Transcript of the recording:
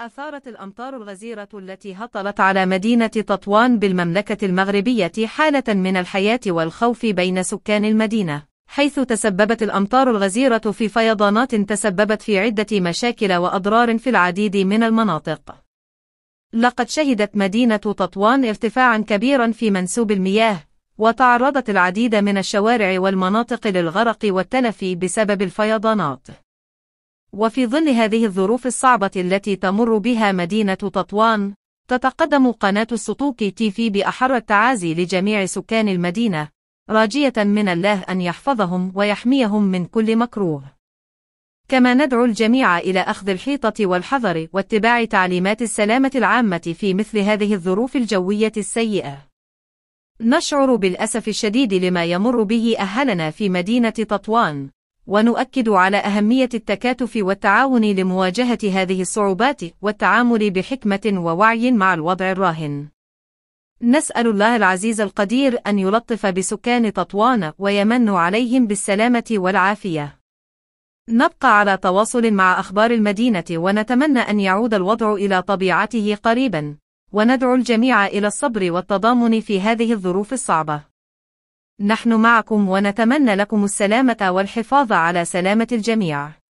أثارت الأمطار الغزيرة التي هطلت على مدينة تطوان بالمملكة المغربية حالة من الحياة والخوف بين سكان المدينة حيث تسببت الأمطار الغزيرة في فيضانات تسببت في عدة مشاكل وأضرار في العديد من المناطق لقد شهدت مدينة تطوان ارتفاعا كبيرا في منسوب المياه وتعرضت العديد من الشوارع والمناطق للغرق والتلف بسبب الفيضانات وفي ظل هذه الظروف الصعبة التي تمر بها مدينة تطوان، تتقدم قناة السطوكي تي في بأحر التعازي لجميع سكان المدينة، راجية من الله أن يحفظهم ويحميهم من كل مكروه. كما ندعو الجميع إلى أخذ الحيطة والحذر واتباع تعليمات السلامة العامة في مثل هذه الظروف الجوية السيئة. نشعر بالأسف الشديد لما يمر به أهلنا في مدينة تطوان، ونؤكد على أهمية التكاتف والتعاون لمواجهة هذه الصعوبات والتعامل بحكمة ووعي مع الوضع الراهن. نسأل الله العزيز القدير أن يلطف بسكان تطوان ويمن عليهم بالسلامة والعافية. نبقى على تواصل مع أخبار المدينة ونتمنى أن يعود الوضع إلى طبيعته قريبا، وندعو الجميع إلى الصبر والتضامن في هذه الظروف الصعبة. نحن معكم ونتمنى لكم السلامة والحفاظ على سلامة الجميع